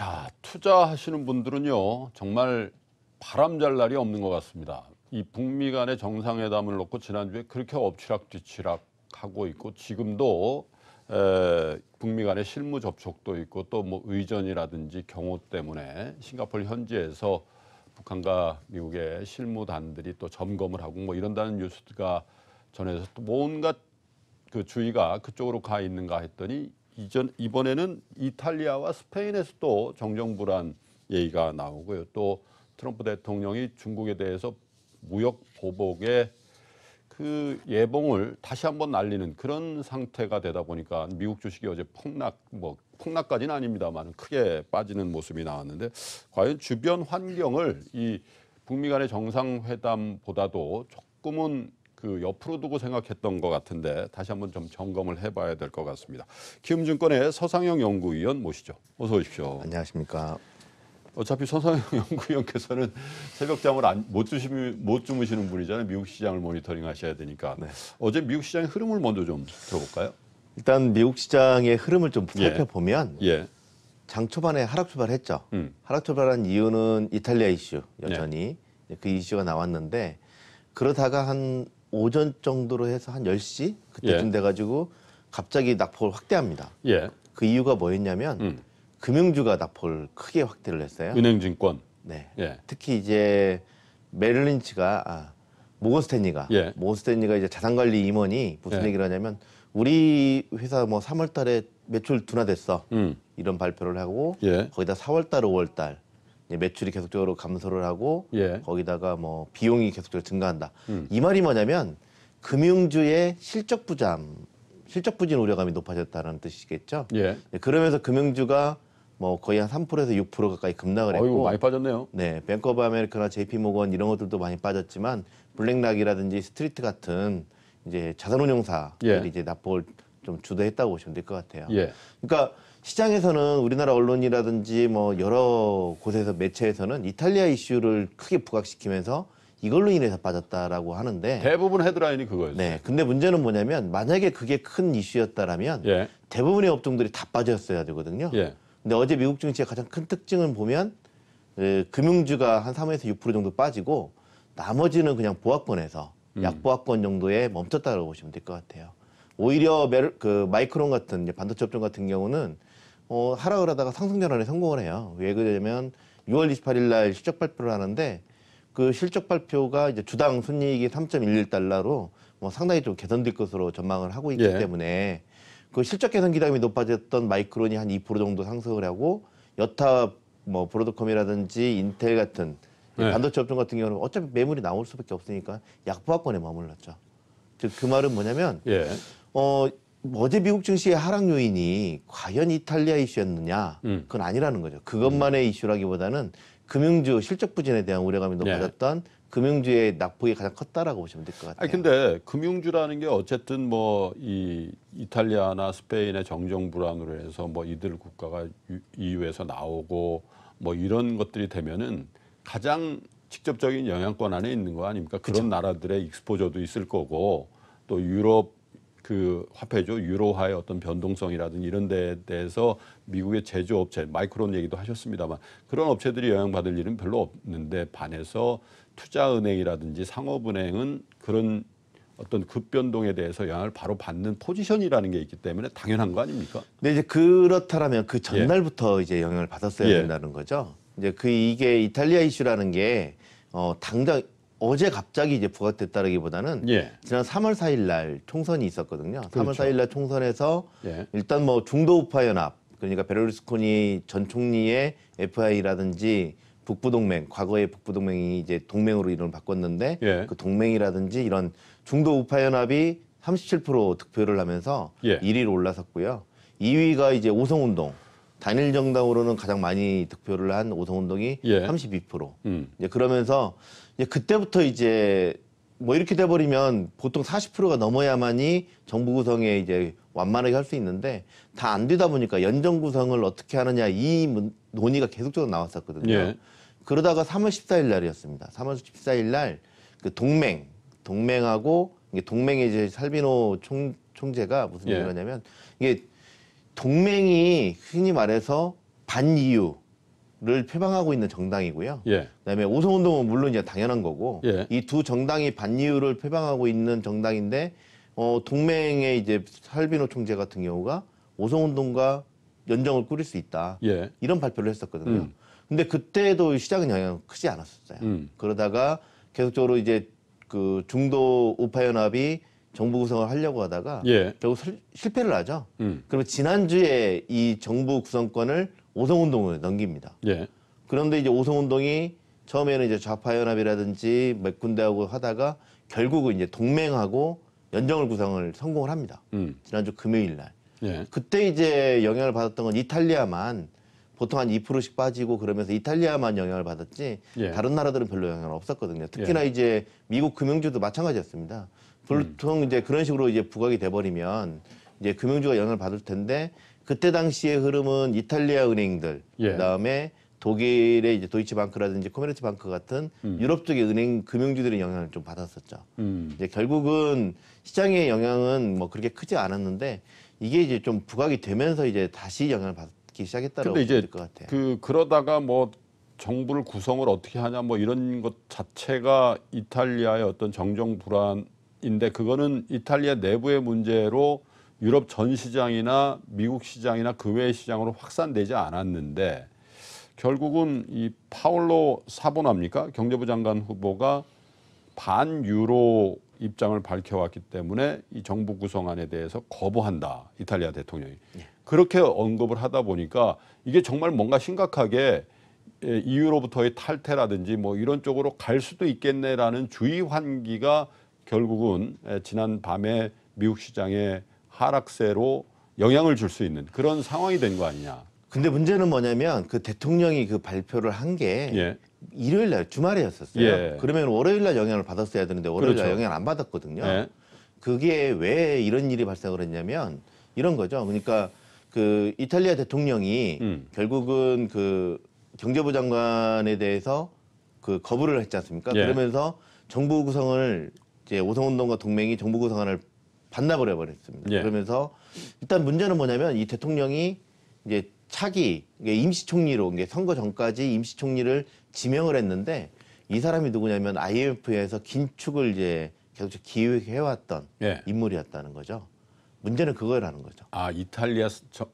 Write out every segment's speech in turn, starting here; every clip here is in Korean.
자, 투자하시는 분들은요, 정말 바람잘 날이 없는 것 같습니다. 이 북미 간의 정상회담을 놓고 지난주에 그렇게 엎치락뒤치락 하고 있고 지금도 에, 북미 간의 실무 접촉도 있고 또 뭐 의전이라든지 경호 때문에 싱가폴 현지에서 북한과 미국의 실무단들이 또 점검을 하고 뭐 이런다는 뉴스가 전해서 또 뭔가 그 주의가 그쪽으로 가 있는가 했더니 이전 이번에는 이탈리아와 스페인에서 도 정정 불안 얘기가 나오고요. 또 트럼프 대통령이 중국에 대해서 무역 보복의 그 예봉을 다시 한번 날리는 그런 상태가 되다 보니까 미국 주식이 어제 폭락 뭐 폭락까지는 아닙니다만 크게 빠지는 모습이 나왔는데 과연 주변 환경을 이 북미 간의 정상회담보다도 조금은 그 옆으로 두고 생각했던 것 같은데 다시 한번 좀 점검을 해봐야 될 것 같습니다. 키움증권의 서상영 연구위원 모시죠. 어서 오십시오. 안녕하십니까. 어차피 서상영 연구위원께서는 새벽 잠을 안, 못, 주시못 주무시는 분이잖아요. 미국 시장을 모니터링 하셔야 되니까. 네. 어제 미국 시장의 흐름을 먼저 좀 들어볼까요? 일단 미국 시장의 흐름을 좀 예. 살펴보면 예. 예. 장 초반에 하락 출발했죠. 음. 하락 출발한 이유는 이탈리아 이슈 여전히 예. 그 이슈가 나왔는데 그러다가 한 오전 정도로 해서 한 10시 그때쯤 예. 돼가지고 갑자기 낙폭을 확대합니다. 예. 그 이유가 뭐였냐면 음. 금융주가 낙폭을 크게 확대를 했어요. 은행증권. 네. 예. 특히 이제 메릴린치가 아, 모건스탠리가 예. 모건스탠리가 이제 자산관리 임원이 무슨 예. 얘기를 하냐면 우리 회사 뭐 3월달에 매출 둔화됐어 음. 이런 발표를 하고 예. 거기다 4월달, 5월달 매출이 계속적으로 감소를 하고 예. 거기다가 뭐 비용이 계속적으로 증가한다. 음. 이 말이 뭐냐면 금융주의 실적 부담, 실적 부진 우려감이 높아졌다는 뜻이겠죠. 예. 네, 그러면서 금융주가 뭐 거의 한 3%에서 6% 가까이 급락을 했고 어이구, 많이 빠졌네요. 네, 뱅크 오브 아메리카나 JP 모건 이런 것들도 많이 빠졌지만 블랙락이라든지 스트리트 같은 이제 자산운용사들이 예. 이제 납폭 좀 주도했다고 보시면 될 것 같아요. 예. 그러니까 시장에서는 우리나라 언론이라든지 뭐 여러 곳에서 매체에서는 이탈리아 이슈를 크게 부각시키면서 이걸로 인해서 빠졌다라고 하는데 대부분 헤드라인이 그거였요 네. 근데 문제는 뭐냐면 만약에 그게 큰 이슈였다라면 예. 대부분의 업종들이 다 빠졌어야 되거든요. 예. 근데 어제 미국 증시의 가장 큰 특징을 보면 그 금융주가 한 3에서 6% 정도 빠지고 나머지는 그냥 보합권에서 음. 약보합권 정도에 멈췄다고 보시면 될 것 같아요. 오히려 메르, 그 마이크론 같은 이제 반도체 업종 같은 경우는 어, 하락을 하다가 상승 전환에 성공을 해요. 왜 그러냐면 6월 28일 날 실적 발표를 하는데 그 실적 발표가 이제 주당 순이익이 3.11달러로 뭐 상당히 좀 개선될 것으로 전망을 하고 있기 예. 때문에 그 실적 개선 기대감이 높아졌던 마이크론이 한 2% 정도 상승을 하고 여타 뭐 브로드컴이라든지 인텔 같은 네. 반도체 업종 같은 경우는 어차피 매물이 나올 수밖에 없으니까 약보합권에 머물렀죠. 즉 그 말은 뭐냐면 예. 어, 어제 미국 증시의 하락 요인이 과연 이탈리아 이슈였느냐? 음. 그건 아니라는 거죠. 그것만의 음. 이슈라기보다는 금융주 실적 부진에 대한 우려감이 네. 높아졌던 네. 금융주의 낙폭이 가장 컸다라고 보시면 될 것 같아요. 아 근데 금융주라는 게 어쨌든 뭐 이 이탈리아나 스페인의 정정 불안으로 해서 뭐 이들 국가가 EU에서 나오고 뭐 이런 것들이 되면은 가장 직접적인 영향권 안에 있는 거 아닙니까? 그런 그쵸. 나라들의 익스포저도 있을 거고 또 유럽 그 화폐죠 유로화의 어떤 변동성이라든지 이런 데에 대해서 미국의 제조업체 마이크론 얘기도 하셨습니다만 그런 업체들이 영향받을 일은 별로 없는데 반해서 투자은행이라든지 상업은행은 그런 어떤 급변동에 대해서 영향을 바로 받는 포지션이라는 게 있기 때문에 당연한 거 아닙니까? 근데 네, 이제 그렇다라면 그 전날부터 예. 이제 영향을 받았어야 예. 된다는 거죠. 이제 그 이게 이탈리아 이슈라는 게 어, 당장 어제 갑자기 이제 부각됐다라기보다는 예. 지난 3월 4일 날 총선이 있었거든요. 그렇죠. 월 4일 날 총선에서 예. 일단 뭐 중도 우파 연합 그러니까 베를루스코니 전 총리의 FI라든지 북부동맹 과거의 북부동맹이 이제 동맹으로 이름을 바꿨는데 예. 그 동맹이라든지 이런 중도 우파 연합이 37% 득표를 하면서 예. 1위로 올라섰고요. 2위가 이제 오성운동 단일 정당으로는 가장 많이 득표를 한 오성운동이 예. 32%. 음. 이제 그러면서 이제 그때부터 이제 뭐 이렇게 돼버리면 보통 40%가 넘어야만이 정부 구성에 이제 완만하게 할 수 있는데 다 안 되다 보니까 연정 구성을 어떻게 하느냐 이 논의가 계속적으로 나왔었거든요. 예. 그러다가 3월 14일 날이었습니다. 3월 14일 날 그 동맹, 동맹하고 동맹의 이제 살비노 총, 총재가 무슨 예. 얘기를 하냐면 이게 동맹이 흔히 말해서 반이유를 표방하고 있는 정당이고요. 예. 그다음에 오성운동은 물론 이제 당연한 거고 예. 이두 정당이 반이유를 표방하고 있는 정당인데 어, 동맹의 이제 살비노 총재 같은 경우가 오성운동과 연정을 꾸릴 수 있다. 예. 이런 발표를 했었거든요. 음. 근데 그때도 시작은 영향 크지 않았었어요. 음. 그러다가 계속적으로 이제 그 중도 우파 연합이 정부 구성을 하려고 하다가 예. 결국 설, 실패를 하죠. 음. 그럼 지난주에 이 정부 구성권을 오성운동을 넘깁니다. 예. 그런데 이제 오성운동이 처음에는 이제 좌파연합이라든지 몇 뭐 군데하고 하다가 결국은 이제 동맹하고 연정을 구성을 성공을 합니다. 음. 지난주 금요일 날. 예. 그때 이제 영향을 받았던 건 이탈리아만 보통 한 2%씩 빠지고 그러면서 이탈리아만 영향을 받았지 예. 다른 나라들은 별로 영향을 없었거든요. 특히나 예. 이제 미국 금융주도 마찬가지였습니다. 보통 이제 그런 식으로 이제 부각이 돼버리면 이제 금융주가 영향을 받을 텐데 그때 당시의 흐름은 이탈리아 은행들 예. 그다음에 독일의 이제 도이치방크라든지 코메르츠 방크 같은 음. 유럽 쪽의 은행 금융주들의 영향을 좀 받았었죠. 음. 이제 결국은 시장의 영향은 뭐 그렇게 크지 않았는데 이게 이제 좀 부각이 되면서 이제 다시 영향을 받기 시작했다라고 볼것 같아요. 그 그러다가 뭐 정부를 구성을 어떻게 하냐 뭐 이런 것 자체가 이탈리아의 어떤 정정 불안 인데 그거는 이탈리아 내부의 문제로 유럽 전 시장이나 미국 시장이나 그 외의 시장으로 확산되지 않았는데 결국은 이 파울로 사보나니까 경제부 장관 후보가 반유로 입장을 밝혀왔기 때문에 이 정부 구성안에 대해서 거부한다 이탈리아 대통령이 네. 그렇게 언급을 하다 보니까 이게 정말 뭔가 심각하게 예, 이유로부터의 탈퇴라든지 뭐 이런 쪽으로 갈 수도 있겠네라는 주의 환기가 결국은 지난 밤에 미국 시장의 하락세로 영향을 줄 수 있는 그런 상황이 된 거 아니냐. 근데 문제는 뭐냐면 그 대통령이 그 발표를 한게 예. 일요일 날 주말이었었어요. 예. 그러면 월요일 날 영향을 받았어야 되는데 월요일 날 그렇죠. 영향을 안 받았거든요. 예. 그게 왜 이런 일이 발생을 했냐면 이런 거죠. 그러니까 그 이탈리아 대통령이 음. 결국은 그 경제부 장관에 대해서 그 거부를 했지 않습니까? 예. 그러면서 정부 구성을 이제 오성운동과 동맹이 정부 구성안을 반납을 해버렸습니다. 예. 그러면서 일단 문제는 뭐냐면 이 대통령이 이제 차기 임시총리로 이제 선거 전까지 임시총리를 지명을 했는데 이 사람이 누구냐면 IMF에서 긴축을 이제 계속 기획해왔던 예. 인물이었다는 거죠. 문제는 그거라는 거죠. 아 이탈리아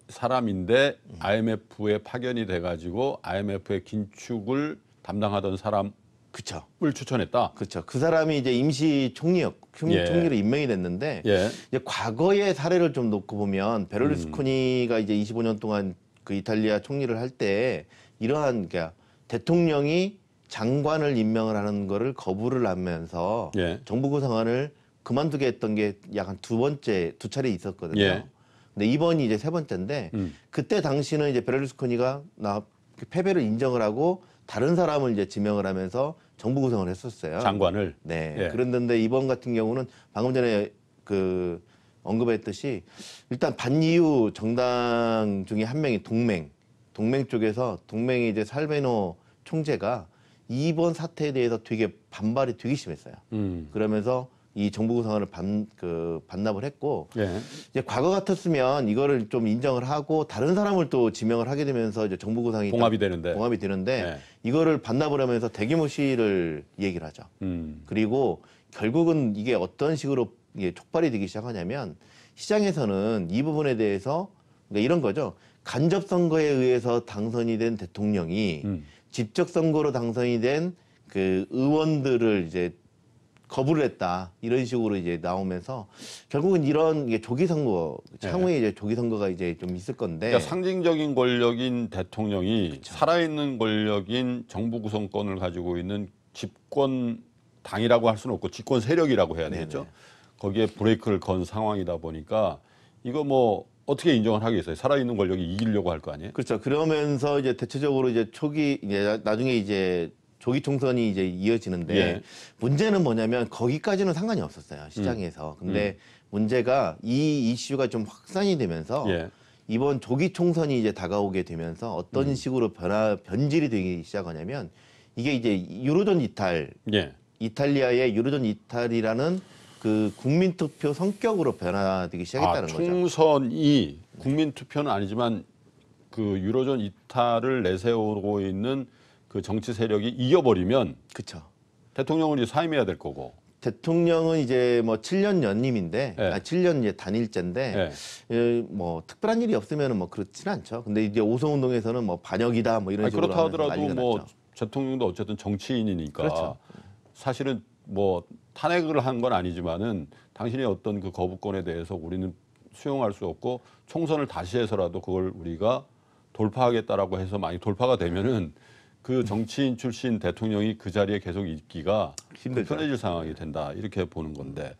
사람인데 IMF에 음. 파견이 돼가지고 IMF의 긴축을 담당하던 사람 그쵸. 을 추천했다. 그렇죠. 그 사람이 이제 임시 총리였 총, 예. 총리로 임명이 됐는데 예. 이제 과거의 사례를 좀 놓고 보면 베를루스코니가 이제 25년 동안 그 이탈리아 총리를 할 때 이러한 그러니까 대통령이 장관을 임명을 하는 거를 거부를 하면서 예. 정부 구성안을 그만두게 했던 게 약 한 두 번째 두 차례 있었거든요. 예. 근데 이번이 이제 세 번째인데 음. 그때 당시는 이제 베를루스코니가 나 그 패배를 인정을 하고 다른 사람을 이제 지명을 하면서 정부 구성을 했었어요. 장관을. 네. 예. 그런데 이번 같은 경우는 방금 전에 그 언급했듯이 일단 반이유 정당 중에 한 명이 동맹, 동맹 쪽에서 동맹이 이제 살베노 총재가 이번 사태에 대해서 되게 반발이 되게 심했어요. 음. 그러면서 이 정부 구성안을 반, 그, 반납을 했고 예. 이제 과거 같았으면 이거를 좀 인정을 하고 다른 사람을 또 지명을 하게 되면서 이제 정부 구성이 봉합이 되는데 봉합이 되는데 예. 이거를 반납을 하면서 대규모 시위를 얘기를 하죠. 음. 그리고 결국은 이게 어떤 식으로 이게 촉발이 되기 시작하냐면 시장에서는 이 부분에 대해서 그러니까 이런 거죠. 간접 선거에 의해서 당선이 된 대통령이 음. 직접 선거로 당선이 된 그 의원들을 이제 거부를 했다 이런 식으로 이제 나오면서 결국은 이런 이게 조기 선거 네. 향후에 네. 이제 조기 선거가 이제 좀 있을 건데 그러니까 상징적인 권력인 대통령이 그렇 살아있는 권력인 정부 구성권을 가지고 있는 집권 당이라고 할 수는 없고 집권 세력이라고 해야 되겠죠 거기에 브레이크를 건 상황이다 보니까 이거 뭐 어떻게 인정을 하겠어요? 살아있는 권력이 이기려고 할 거 아니에요? 그렇죠. 그러면서 이제 대체적으로 이제 초기 이제 나중에 이제 조기 총선이 이제 이어지는데 예. 문제는 뭐냐면 거기까지는 상관이 없었어요 음. 시장에서. 음. 근데 문제가 이 이슈가 좀 확산이 되면서 예. 이번 조기 총선이 이제 다가오게 되면서 어떤 음. 식으로 변화 변질이 되기 시작하냐면 이게 이제 유로존 이탈, 예. 이탈리아의 유로존 이탈이라는 그 국민투표 성격으로 변화되기 시작했다는 아, 총선이 거죠. 총선이 네. 국민투표는 아니지만 그 유로존 이탈을 내세우고 있는 그 정치 세력이 이겨버리면 그쵸. 대통령을 이제 사임해야 될 거고 대통령은 이제 뭐 7년 연임인데 네. 아 7년 이제 단일제인데 네. 뭐 특별한 일이 없으면뭐 그렇지는 않죠. 근데 이제 오성운동에서는 뭐 반역이다 뭐 이런 아니, 식으로 그렇다 하더라도 뭐 났죠. 대통령도 어쨌든 정치인이니까 그렇죠. 사실은 뭐 탄핵을 한 건 아니지만은 당신의 어떤 그 거부권에 대해서 우리는 수용할 수 없고 총선을 다시 해서라도 그걸 우리가 돌파하겠다라고 해서 많이 돌파가 되면은 그 정치인 출신 대통령이 그 자리에 계속 있기가 힘들죠. 편해질 상황이 된다 이렇게 보는 건데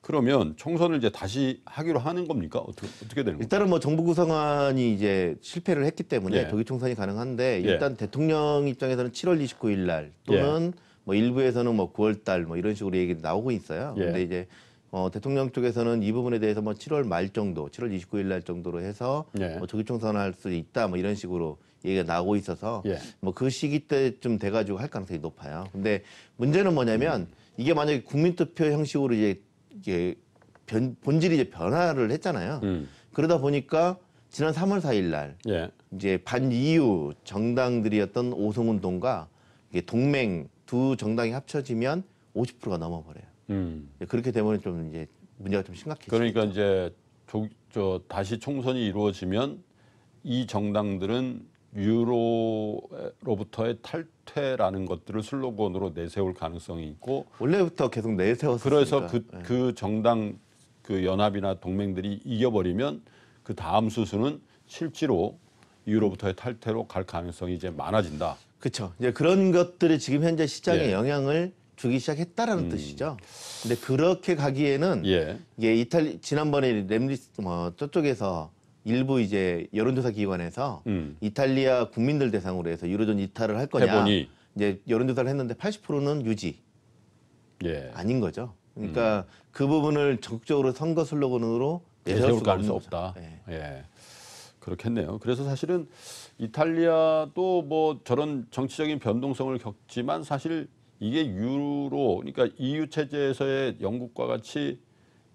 그러면 총선을 이제 다시 하기로 하는 겁니까 어떻게 어떻게 되는 겁니까? 일단은 뭐 정부 구성안이 이제 실패를 했기 때문에 예. 조기 총선이 가능한데 예. 일단 대통령 입장에서는 7월 29일 날 또는 예. 뭐 일부에서는 뭐 9월 달 뭐 이런 식으로 얘기 나오고 있어요. 예. 근데 이제 어, 대통령 쪽에서는 이 부분에 대해서 뭐 7월 말 정도, 7월 29일 날 정도로 해서 예. 뭐 조기 총선할 수 있다 뭐 이런 식으로 얘기가 나오고 있어서 예. 뭐그 시기 때쯤 돼가지고 할 가능성이 높아요. 근데 문제는 뭐냐면 이게 만약에 국민투표 형식으로 이제 이게 변, 본질이 이제 변화를 했잖아요. 음. 그러다 보니까 지난 3월 4일 날 예. 이제 반이유 정당들이었던 오송운동과 이게 동맹 두 정당이 합쳐지면 50%가 넘어버려요. 음. 그렇게 되면 좀 이제 문제가 좀 심각해지죠. 그러니까 이제 조, 저 다시 총선이 이루어지면 이 정당들은 유로로부터의 탈퇴라는 것들을 슬로건으로 내세울 가능성이 있고 원래부터 계속 내세웠으니까 그래서 그, 네. 그 정당 그 연합이나 동맹들이 이겨버리면 그 다음 수순은 실제로 유로부터의 탈퇴로 갈 가능성이 이제 많아진다. 그렇죠. 이제 그런 것들이 지금 현재 시장에 예. 영향을 주기 시작했다라는 음. 뜻이죠. 근데 그렇게 가기에는 예. 이게 이탈리 지난번에 렘리스 뭐 저쪽에서 일부 이제 여론조사 기관에서 음. 이탈리아 국민들 대상으로 해서 유로존 이탈을 할 거냐 해보니. 이제 여론조사를 했는데 80%는 유지 예. 아닌 거죠. 그러니까 음. 그 부분을 적극적으로 선거 슬로건으로 예, 내세울 수가 없는 없다. 예. 예. 그렇겠네요. 그래서 사실은 이탈리아도 뭐 저런 정치적인 변동성을 겪지만 사실 이게 유로 그러니까 EU 체제에서의 영국과 같이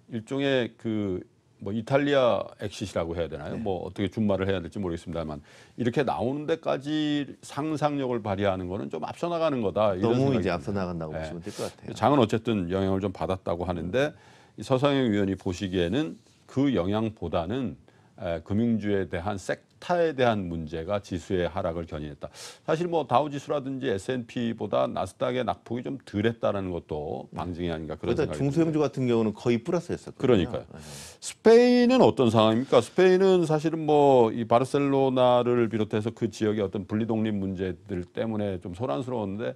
일종의 그뭐 이탈리아 엑시시라고 해야 되나요? 네. 뭐 어떻게 준말을 해야 될지 모르겠습니다만 이렇게 나오는 데까지 상상력을 발휘하는 거는 좀 앞서 나가는 거다. 이런 너무 이제 앞서 나간다고 네. 보시면 될 것 같아요. 장은 어쨌든 영향을 좀 받았다고 하는데 음. 서상영 위원이 보시기에는 그 영향보다는 금융주에 대한 섹타에 대한 문제가 지수의 하락을 견인했다. 사실 뭐 다우지수라든지 S&P보다 나스닥의 낙폭이 좀 덜했다는 것도 네. 방증이 아닌가 그런 생각이 중소형주 같은 경우는 거의 플러스였었거든요. 그러니까요. 네. 스페인은 어떤 상황입니까? 스페인은 사실은 뭐 이 바르셀로나를 비롯해서 그 지역의 어떤 분리독립 문제들 때문에 좀 소란스러웠는데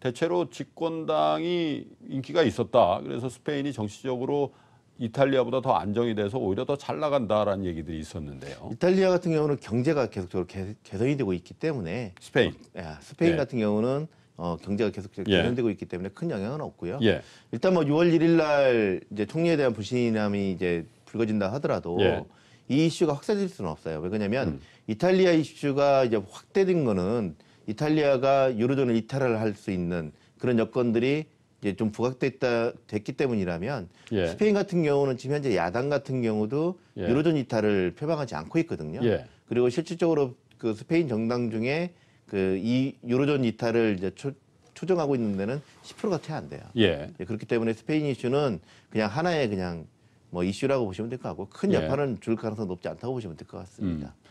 대체로 집권당이 인기가 있었다. 그래서 스페인이 정치적으로 이탈리아보다 더 안정이 돼서 오히려 더 잘 나간다라는 얘기들이 있었는데요. 이탈리아 같은 경우는 경제가 계속적으로 개, 개선이 되고 있기 때문에 스페인, 어, 예, 스페인 예. 같은 경우는 어, 경제가 계속 예. 개선되고 있기 때문에 큰 영향은 없고요. 예. 일단 뭐 6월 1일날 이제 총리에 대한 불신함이 이제 불거진다 하더라도 예. 이 이슈가 확산될 수는 없어요. 왜냐하면 음. 이탈리아 이슈가 이제 확대된 거는 이탈리아가 유로존을 이탈할수 있는 그런 여건들이 이제 좀 부각됐다 됐기 때문이라면 예. 스페인 같은 경우는 지금 현재 야당 같은 경우도 예. 유로존 이탈을 표방하지 않고 있거든요. 예. 그리고 실질적으로 그 스페인 정당 중에 그 이 유로존 이탈을 이제 초, 정하고 있는 데는 10%가 채 안 돼요. 예. 예. 그렇기 때문에 스페인 이슈는 그냥 하나의 그냥 뭐 이슈라고 보시면 될 것 같고 큰 예. 여파는 줄 가능성이 높지 않다고 보시면 될 것 같습니다. 음.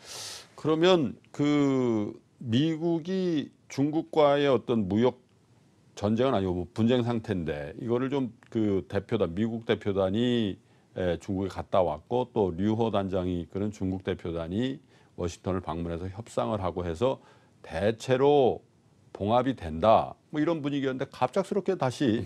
그러면 그 미국이 중국과의 어떤 무역 전쟁은 아니고 뭐 분쟁 상태인데 이거를 좀 그 대표단 미국 대표단이 에, 중국에 갔다 왔고 또 류호 단장이 그런 중국 대표단이 워싱턴을 방문해서 협상을 하고 해서 대체로 봉합이 된다 뭐 이런 분위기였는데 갑작스럽게 다시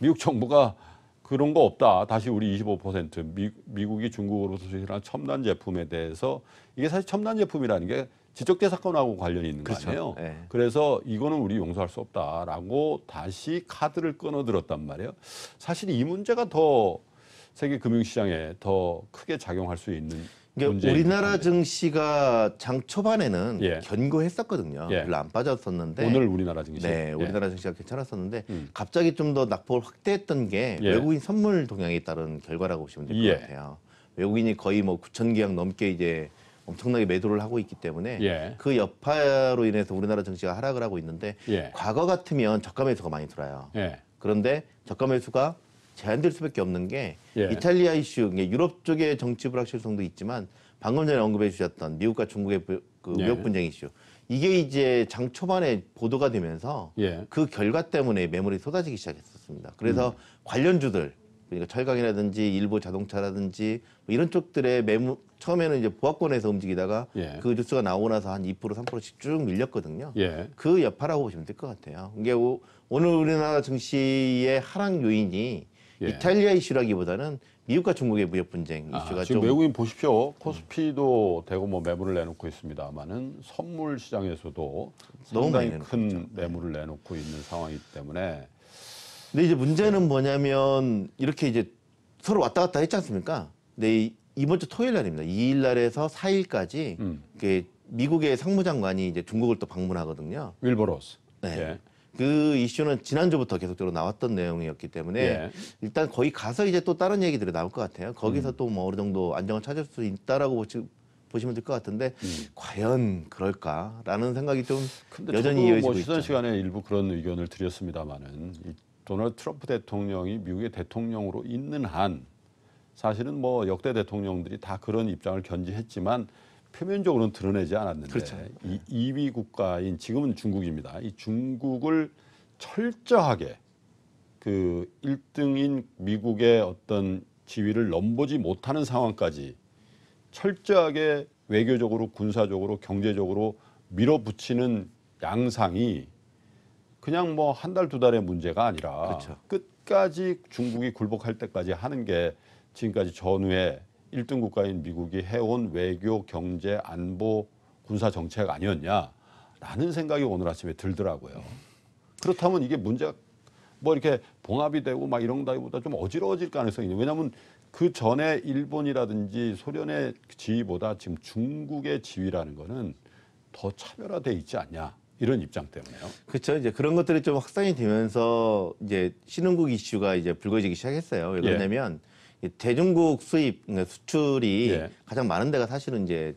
미국 정부가 그런 거 없다. 다시 우리 25% 미, 미국이 중국으로부터 수출한 첨단 제품에 대해서 이게 사실 첨단 제품이라는 게 지적대 사건하고 관련이 있는 그렇죠. 아니에요. 네. 그래서 이거는 우리 용서할 수 없다라고 다시 카드를 끊어들었단 말이에요. 사실 이 문제가 더 세계 금융시장에 더 크게 작용할 수 있는 그러니까 문제. 우리나라 증시가 장 초반에는 예. 견고했었거든요. 예. 별로 안 빠졌었는데 오늘 우리나라 증시. 네, 예. 우리나라 예. 증시가 괜찮았었는데 음. 갑자기 좀 더 낙폭을 확대했던 게 예. 외국인 선물 동향에 따른 결과라고 보시면 될것 예. 같아요. 외국인이 거의 뭐 9천 개약 넘게 이제 엄청나게 매도를 하고 있기 때문에 예. 그 여파로 인해서 우리나라 증시가 하락을 하고 있는데 예. 과거 같으면 저가 매수가 많이 들어요. 예. 그런데 저가 매수가 제한될 수밖에 없는 게 예. 이탈리아 이슈, 유럽 쪽의 정치 불확실성도 있지만 방금 전에 언급해 주셨던 미국과 중국의 그 무역 예. 분쟁 이슈 이게 이제 장 초반에 보도가 되면서 예. 그 결과 때문에 매물이 쏟아지기 시작했었습니다. 그래서 음. 관련주들 그러니까 철강이라든지 일부 자동차라든지 뭐 이런 쪽들의 매물 처음에는 이제 보합권에서 움직이다가 예. 그 뉴스가 나오고 나서 한 2% 3%씩 쭉 밀렸거든요. 예. 그 여파라고 보시면 될 것 같아요. 이게 오, 오늘 우리나라 증시의 하락 요인이 예. 이탈리아 이슈라기보다는 미국과 중국의 무역 분쟁 아, 이슈가 아, 지금 좀 외국인 보십시오. 코스피도 대구 뭐 매물을 내놓고 있습니다만은 선물 시장에서도 너무 상당히 큰 내놓고 매물을 내놓고 있는 상황이기 때문에 근데 이제 문제는 뭐냐면 이렇게 이제 서로 왔다 갔다 했지 않습니까? 근데 이, 이번 주 토요일 날입니다. 2일 날에서 4일까지 음. 이게 미국의 상무장관이 이제 중국을 또 방문하거든요. 윌버로스. 네. 예. 그 이슈는 지난주부터 계속적으로 나왔던 내용이었기 때문에 예. 일단 거기 가서 이제 또 다른 얘기들이 나올 것 같아요. 거기서 음. 또뭐 어느 정도 안정을 찾을 수 있다라고 보시, 보시면 될 것 같은데 음. 과연 그럴까라는 생각이 좀 여전히 이어지고 뭐 있죠. 시간 시간에 일부 그런 의견을 드렸습니다만은 도널드 트럼프 대통령이 미국의 대통령으로 있는 한 사실은 뭐 역대 대통령들이 다 그런 입장을 견지했지만 표면적으로는 드러내지 않았는데 그렇죠. 이 2위 국가인 지금은 중국입니다. 이 중국을 철저하게 그 1등인 미국의 어떤 지위를 넘보지 못하는 상황까지 철저하게 외교적으로 군사적으로 경제적으로 밀어붙이는 양상이 그냥 뭐 한 달 두 달의 문제가 아니라 그렇 끝까지 중국이 굴복할 때까지 하는 게 지금까지 전후에 1등 국가인 미국이 해온 외교, 경제, 안보, 군사 정책 아니었냐라는 생각이 오늘 아침에 들더라고요. 그렇다면 이게 문제가 뭐 이렇게 봉합이 되고 막 이런다기보다 좀 어지러워질 가능성이 있요 왜냐하면 그 전에 일본이라든지 소련의 지위보다 지금 중국의 지위라는 거는 더 차별화돼 있지 않냐. 이런 입장 때문에요. 그렇죠. 이제 그런 것들이 좀 확산이 되면서 이제 신흥국 이슈가 이제 불거지기 시작했어요. 왜냐면 예. 대중국 수입 그러니까 수출이 예. 가장 많은 데가 사실은 이제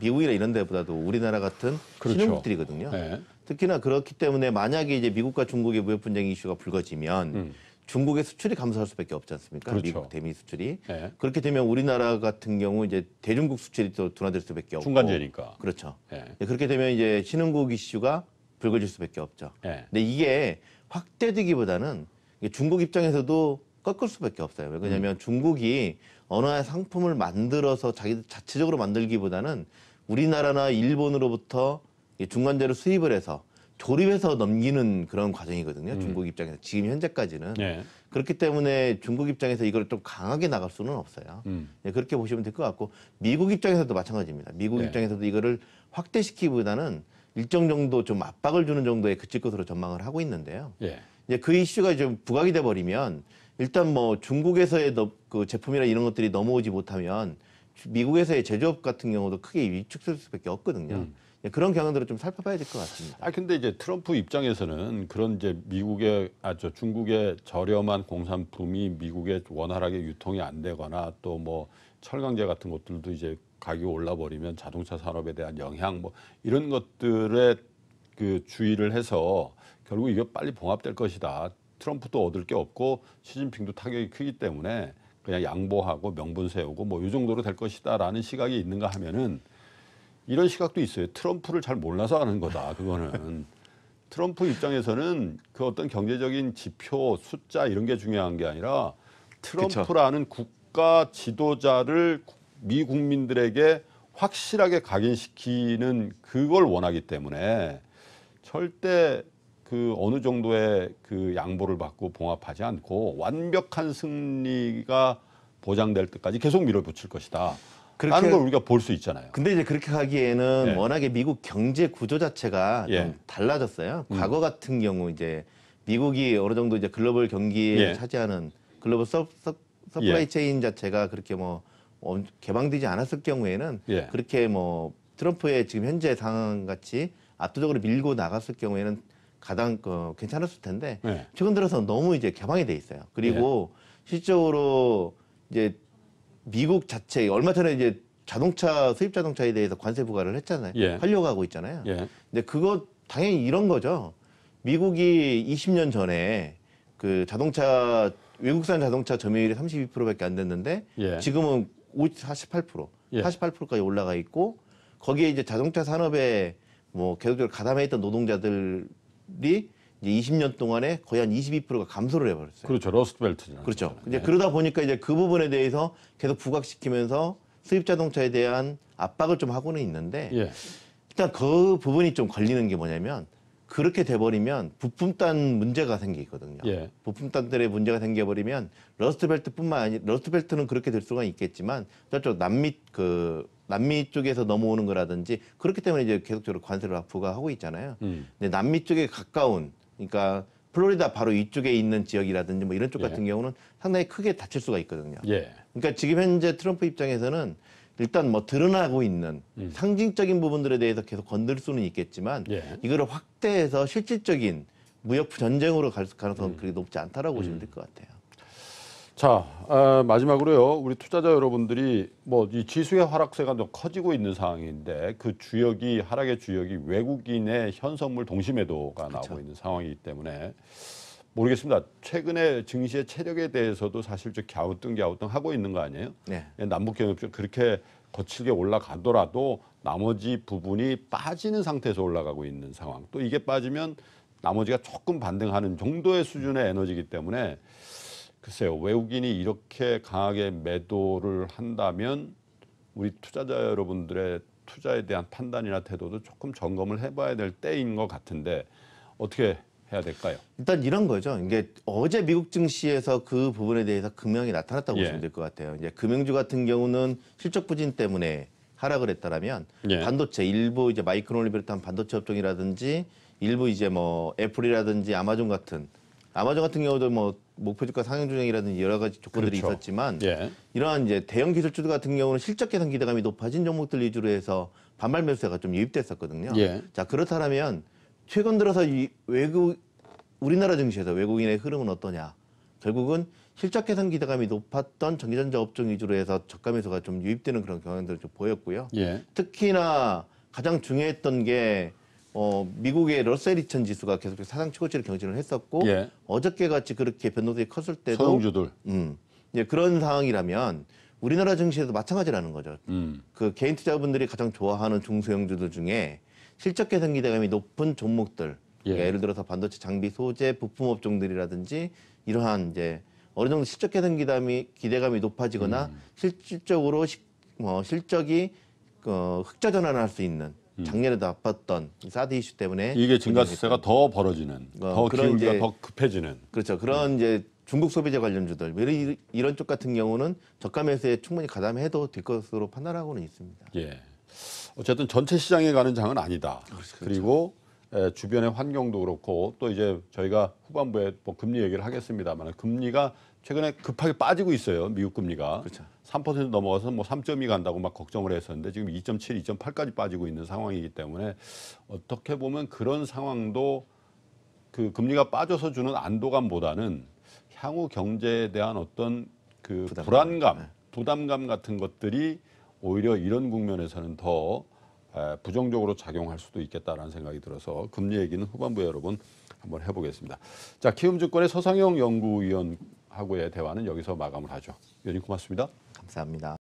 미국이나 이런 데보다도 우리나라 같은 그렇죠. 신흥국들이거든요. 예. 특히나 그렇기 때문에 만약에 이제 미국과 중국의 무역 분쟁 이슈가 불거지면 음. 중국의 수출이 감소할 수밖에 없지 않습니까? 그렇죠. 미국 대미 수출이 네. 그렇게 되면 우리나라 같은 경우 이제 대중국 수출이 또 둔화될 수밖에 없고 중간재니까 그렇죠. 네. 예, 그렇게 되면 이제 신흥국 이슈가 불거질 수밖에 없죠. 네. 근데 이게 확대되기보다는 중국 입장에서도 꺾을 수밖에 없어요. 왜냐하면 음. 중국이 어느 하의 상품을 만들어서 자기 자체적으로 만들기보다는 우리나라나 일본으로부터 중간재를 수입을 해서 조립해서 넘기는 그런 과정이거든요. 음. 중국 입장에서 지금 현재까지는 네. 그렇기 때문에 중국 입장에서 이걸 좀 강하게 나갈 수는 없어요. 음. 네, 그렇게 보시면 될 것 같고 미국 입장에서도 마찬가지입니다. 미국 네. 입장에서도 이거를 확대시키기보다는 일정 정도 좀 압박을 주는 정도에 그칠 것으로 전망을 하고 있는데요. 네. 이제 그 이슈가 좀 부각이 돼 버리면 일단 뭐 중국에서의 그 제품이나 이런 것들이 넘어오지 못하면 미국에서의 제조업 같은 경우도 크게 위축될 수밖에 없거든요. 음. 예, 그런 경향들을 좀 살펴봐야 될 것 같습니다. 아 근데 이제 트럼프 입장에서는 그런 이제 미국의 아 저 중국의 저렴한 공산품이 미국에 원활하게 유통이 안 되거나 또 뭐 철강제 같은 것들도 이제 가격이 올라버리면 자동차 산업에 대한 영향 뭐 이런 것들에 그 주의를 해서 결국 이게 빨리 봉합될 것이다. 트럼프도 얻을 게 없고 시진핑도 타격이 크기 때문에 그냥 양보하고 명분 세우고 뭐 이 정도로 될 것이다라는 시각이 있는가 하면은 이런 시각도 있어요. 트럼프를 잘 몰라서 하는 거다. 그거는 트럼프 입장에서는 그 어떤 경제적인 지표, 숫자 이런 게 중요한 게 아니라 트럼프라는 그쵸. 국가 지도자를 미 국민들에게 확실하게 각인시키는 그걸 원하기 때문에 절대 그 어느 정도의 그 양보를 받고 봉합하지 않고 완벽한 승리가 보장될 때까지 계속 밀어붙일 것이다. 그렇게 하는 걸 우리가 볼 수 있잖아요. 근데 이제 그렇게 하기에는 예. 워낙에 미국 경제 구조 자체가 예. 좀 달라졌어요. 음. 과거 같은 경우 이제 미국이 어느 정도 이제 글로벌 경기에 예. 차지하는 글로벌 서, 서, 서플라이 예. 체인 자체가 그렇게 뭐 개방되지 않았을 경우에는 예. 그렇게 뭐 트럼프의 지금 현재 상황 같이 압도적으로 밀고 나갔을 경우에는 가장 어, 괜찮았을 텐데 예. 최근 들어서 너무 이제 개방이 돼 있어요. 그리고 예. 실적으로 이제 미국 자체 얼마 전에 이제 자동차 수입 자동차에 대해서 관세 부과를 했잖아요. 예. 하려고 하고 있잖아요. 예. 근데 그거 당연히 이런 거죠. 미국이 20년 전에 그 자동차 외국산 자동차 점유율이 32%밖에 안 됐는데 예. 지금은 48% 예. 48%까지 올라가 있고 거기에 이제 자동차 산업에 뭐 계속적으로 가담해 있던 노동자들이 이제 20년 동안에 거의 한 22%가 감소를 해버렸어요. 그렇죠. 러스트벨트죠. 그렇죠. 네. 이제 그러다 보니까 이제 그 부분에 대해서 계속 부각시키면서 수입 자동차에 대한 압박을 좀 하고는 있는데 예. 일단 그 부분이 좀 걸리는 게 뭐냐면 그렇게 돼버리면 부품단 문제가 생기거든요. 예. 부품단들의 문제가 생겨버리면 러스트벨트뿐만 아니 러스트벨트는 그렇게 될 수가 있겠지만 저쪽 남미 그 남미 쪽에서 넘어오는 거라든지 그렇기 때문에 이제 계속적으로 관세를 부과하고 있잖아요. 음. 근데 남미 쪽에 가까운 그러니까 플로리다 바로 이쪽에 있는 지역이라든지 뭐 이런 쪽 예. 같은 예. 경우는 상당히 크게 다칠 수가 있거든요. 예. 그러니까 지금 현재 트럼프 입장에서는 일단 뭐 드러나고 있는 음. 상징적인 부분들에 대해서 계속 건들 수는 있겠지만 예. 이거를 확대해서 실질적인 무역 전쟁으로 갈 가능성은 음. 그렇게 높지 않다라고 보시면 될 것 같아요. 자 어, 마지막으로요 우리 투자자 여러분들이 뭐 이 지수의 하락세가 더 커지고 있는 상황인데 그 주역이 하락의 주역이 외국인의 현선물 동시매도가 그쵸. 나오고 그렇죠. 있는 상황이기 때문에 모르겠습니다. 최근에 증시의 체력에 대해서도 사실 좀 갸우뚱 갸우뚱 하고 있는 거 아니에요? 네. 예, 남북경협정 그렇게 거칠게 올라가더라도 나머지 부분이 빠지는 상태에서 올라가고 있는 상황. 또 이게 빠지면 나머지가 조금 반등하는 정도의 수준의 에너지이기 때문에 글쎄요 외국인이 이렇게 강하게 매도를 한다면 우리 투자자 여러분들의 투자에 대한 판단이나 태도도 조금 점검을 해봐야 될 때인 것 같은데 어떻게 해야 될까요? 일단 이런 거죠. 이게 어제 미국 증시에서 그 부분에 대해서 금명이 나타났다고 예. 보시면 될 것 같아요. 이제 금융주 같은 경우는 실적 부진 때문에 하락을 했다라면 예. 반도체 일부 이제 마이크론을 비롯한 반도체 업종이라든지 일부 이제 뭐 애플이라든지 아마존 같은 아마존 같은 경우도 뭐 목표주가 상향조정이라든지 여러 가지 조건들이 그렇죠. 있었지만 예. 이러한 이제 대형 기술주 들 같은 경우는 실적 개선 기대감이 높아진 종목들 위주로 해서 반발 매수세가 좀 유입됐었거든요. 예. 자 그렇다면 최근 들어서 이 외국 우리나라 증시에서 외국인의 흐름은 어떠냐? 결국은 실적 개선 기대감이 높았던 전기전자 업종 위주로 해서 저가 매수가 좀 유입되는 그런 경향들을 좀 보였고요. 예. 특히나 가장 중요했던 게 어, 미국의 러셀 2000 지수가 계속해서 사상 최고치를 경신을 했었고 예. 어저께 같이 그렇게 변동성이 컸을 때도 소형주들. 음, 이제 그런 상황이라면 우리나라 증시에도 마찬가지라는 거죠. 음. 그 개인 투자분들이 가장 좋아하는 중소형주들 중에 실적 개선 기대감이 높은 종목들 예. 그러니까 예를 들어서 반도체 장비 소재 부품 업종들이라든지 이러한 이제 어느 정도 실적 개선 기대감이 기대감이 높아지거나 음. 실질적으로 시, 어, 실적이 어, 흑자 전환할 수 있는 음. 작년에도 아팠던 이 사드 이슈 때문에 이게 증가세가 더 벌어지는, 어, 더 그런 기울기가 이제- 더 급해지는. 그렇죠. 그런 음. 이제 중국 소비자 관련주들 뭐 이런, 이런 쪽 같은 경우는 저가 매수에 충분히 가담해도 될 것으로 판단하고는 있습니다. 예. 어쨌든 전체 시장에 가는 장은 아니다. 그렇죠. 그리고 에, 예, 주변의 환경도 그렇고 또 이제 저희가 후반부에 뭐 금리 얘기를 하겠습니다만 금리가 최근에 급하게 빠지고 있어요. 미국 금리가. 그렇죠. 3% 넘어가서 뭐 3.2 간다고 막 걱정을 했었는데 지금 2.7, 2.8까지 빠지고 있는 상황이기 때문에 어떻게 보면 그런 상황도 그 금리가 빠져서 주는 안도감보다는 향후 경제에 대한 어떤 그 부담감. 불안감, 네. 부담감 같은 것들이 오히려 이런 국면에서는 더 부정적으로 작용할 수도 있겠다라는 생각이 들어서 금리 얘기는 후반부에 여러분 한번 해보겠습니다. 자, 키움증권의 서상영 연구위원 하고의 대화는 여기서 마감을 하죠. 위원 고맙습니다. 감사합니다.